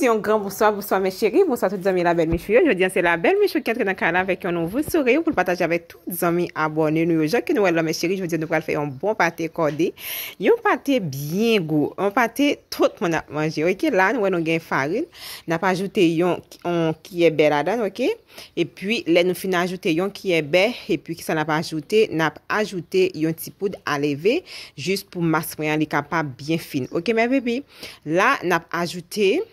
Yon gran bouswa, bouswa mè chéri, bouswa tout zami la bel mè chou yo Jou diyan se la bel mè chou ki entre nan kan la vek yon nou vousore Yon pou l pataj avè tout zami abone Nou yo jok ki nou wè lò mè chéri, jou diyan nou pral fè yon bon pate kode Yon pate byen gwo, yon pate tout mwen ap manje Ok, la nou wè nou gen faril Nap ajoute yon kiye bel adan, ok E pwi lè nou fin ajoute yon kiye bel E pwi ki san nap ajoute, nap ajoute yon ti poud aleve Jus pou mas mwen yon li kapap byen fin Ok mè bebi, la nap ajoute yon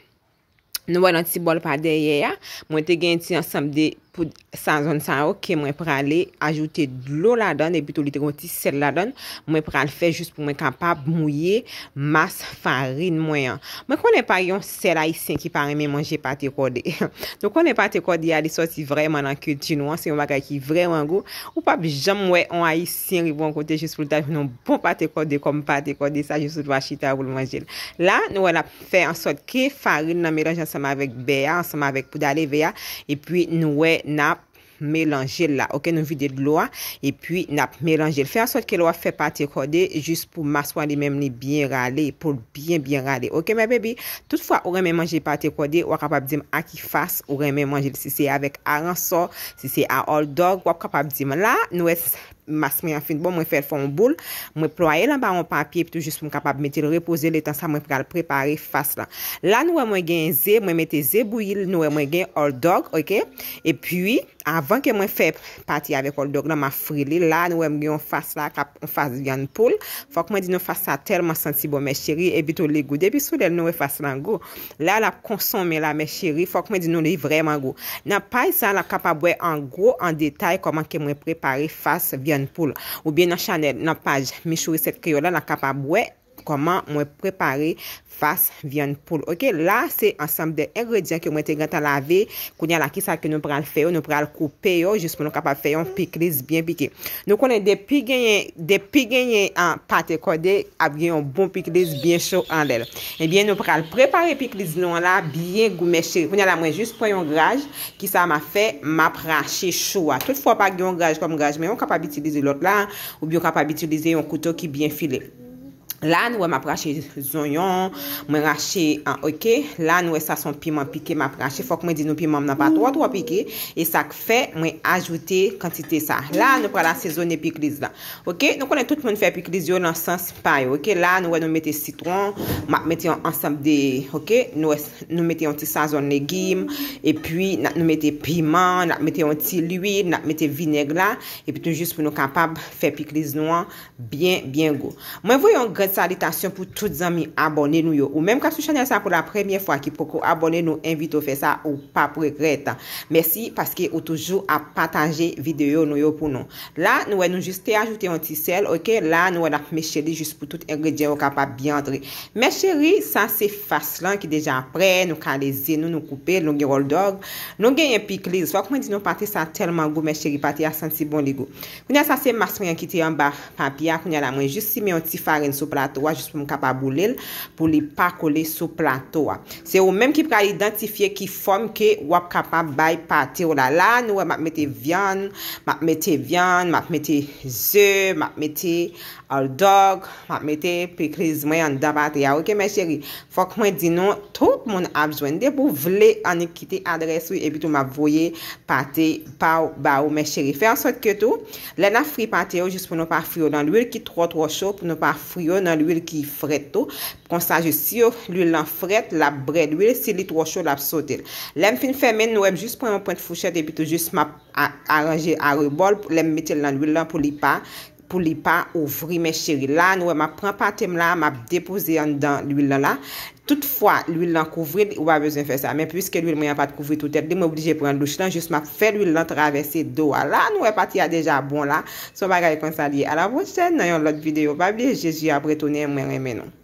Nou wè nan ti bol pa deyye ya. Mwen te gen ti an samdey pou san zon san ou, ke mwen pral le ajoute dlo la don, epi tout li te konti sel la don, mwen pral fe jous pou mwen kapap mouye, mas farin mwen. Mwen konen par yon sel a yisien ki par mwen manje pati kode. Don konen pati kode, ya li soti vreman an kutin wans, yon baka ki vreman gwo, ou papi jam mwen an a yisien, yon pou an kote jous pou ltaj, yon pou pati kode, kom pati kode, sa jous ou lwa chita wou lwa jel. La nou wè la fe ansot, ke farin nan mèlanj ansama vek beya, ansama vek Nap, melange la. Ok, nou vide lwa. E pwi, nap, melange. Fè an sot ke lwa fè pati kode. Jus pou maswa li menm li byen rale. Pou byen byen rale. Ok, mè bebi. Tout fwa, ou reme manje pati kode. Wap kapab zim akifas. Ou reme manje. Si se y avèk a ranso. Si se y a old dog. Wap kapab zim la. Nou wè s... masme yon fin bon, mwen fèl fèl moun boule, mwen ploye lan ba moun papye, p'tou jist mwen kapab metil repose le tan sa mwen pral prepari fas lan. La nou wè mwen gen zè, mwen metil zè bouyil, nou wè mwen gen old dog, ok? E pwi, avan ke mwen fè pati avèk old dog nan ma frili, la nou wè mwen gen yon fas la, kap, yon fas vyan poule, fòk mwen di nou fas sa telman sensibo, mè chéri, e bitou li goudè, pisou del nou wè fas lan go. La la konsome la, mè chéri, fòk mwen di nou li vreman go. Nan pay sa pou ou bien nan chanel, nan paj mi choui set ki yo la la kapab wek koman mwen prepare fase vyan poul. Ok, la se ansambe de erredia ki mwen te ganta lave kounyala ki sa ke nou pral feyo, nou pral koupeyo, jispo nou kapal feyon pikliz bien pike. Nou konen depi genyen depi genyen patekode ap genyon bon pikliz bien chou an del. Ebyen eh nou pral prepare pikliz non la, byen goumeche. Kounyala mwen jispo yon graj ki sa ma fe, ma pran che chou. Tout fwa pa genyon graj kom graj, men yon kapal bitilize lot la, ou byon kapal bitilize yon koutou ki byen file. la nou wè m ap rachè zonyon, m wè rachè an, ok, la nou wè sa son piment pike, m ap rachè, fòk m wè di nou piment m nan patwa, t wè pike, e sa k fè, m wè ajoute kantite sa. La nou pralè sezonè pikliz lan. Ok, nou konè tout moun fè pikliz yo nan sens paye, ok, la nou wè nou mette citron, m ap mette an ansamde, ok, nou mette an ti sazon negim, e pwi nan nou mette piment, nan mette an ti luy, nan mette vinegla, e pwi tou jist pou nou kapab fè pikliz nou an, bien, bien go. M wè vwe y salitasyon pou tout zami abone nou yo. Ou menm ka sou chanel sa pou la premyen fwa ki pokou abone nou, invite ou fe sa ou pa prekret. Mersi paske ou toujou a patanje videyo nou yo pou nou. La nou wè nou juste ajoute yon ti sel, ok? La nou wè lak me cheri jist pou tout engredyen ou ka pa biandre. Me cheri san se fass lan ki deja apre, nou ka leze, nou nou koupe, nou gen yon oldog, nou gen yon pikliz. Fwa kwen di nou pati san telman gwo me cheri pati a santi bon li gwo. Kwen yon san se mas mwen yon kite yon ba papya kwen yon la mwen jist si la towa just pou m kapaboulil pou li pakole sou plato wa. Se ou menm ki pra li identifiye ki fom ke wap kapab bay pati ou la la nou wè mak mette vyan, mak mette vyan, mak mette zè, mak mette al dog, mak mette pikliz mwen an da pati a ouke mè chéri. Fok mwen di nou tout moun ap zwende pou vle an ekite adres ou e bitou m avoye pati pa ou ba ou mè chéri. Fè an sot ke tou, lè na fri pati ou just pou nou pa fri ou nan lwil ki tro tro chou pou nou pa fri ou nan l'wil ki fret to. Kon sa je si yo, l'wil lan fret, la bret l'wil, si lit wosho, la psotel. Lem fin femen nou eb, jist preman pwent fouchet, ebito jist ma aranje a rebol, lem metel nan l'wil lan pou li pa. pou li pa ouvri me cheri. Bon la nou e ma pren patem la, ma depoze yon dan l'huil lan la. Toutfwa, l'huil lan kouvri, wap bezon fè sa. Men pwiske l'huil mwen yon pat kouvri toutel, li mwen oblije pren louch lan, jist ma fè l'huil lan travesse do. La nou e pati ya deja bon la. So, wakay kon sa liye. A la vwosè, nan yon lot videyo. Wabile, jeji apretounen mwen remenon.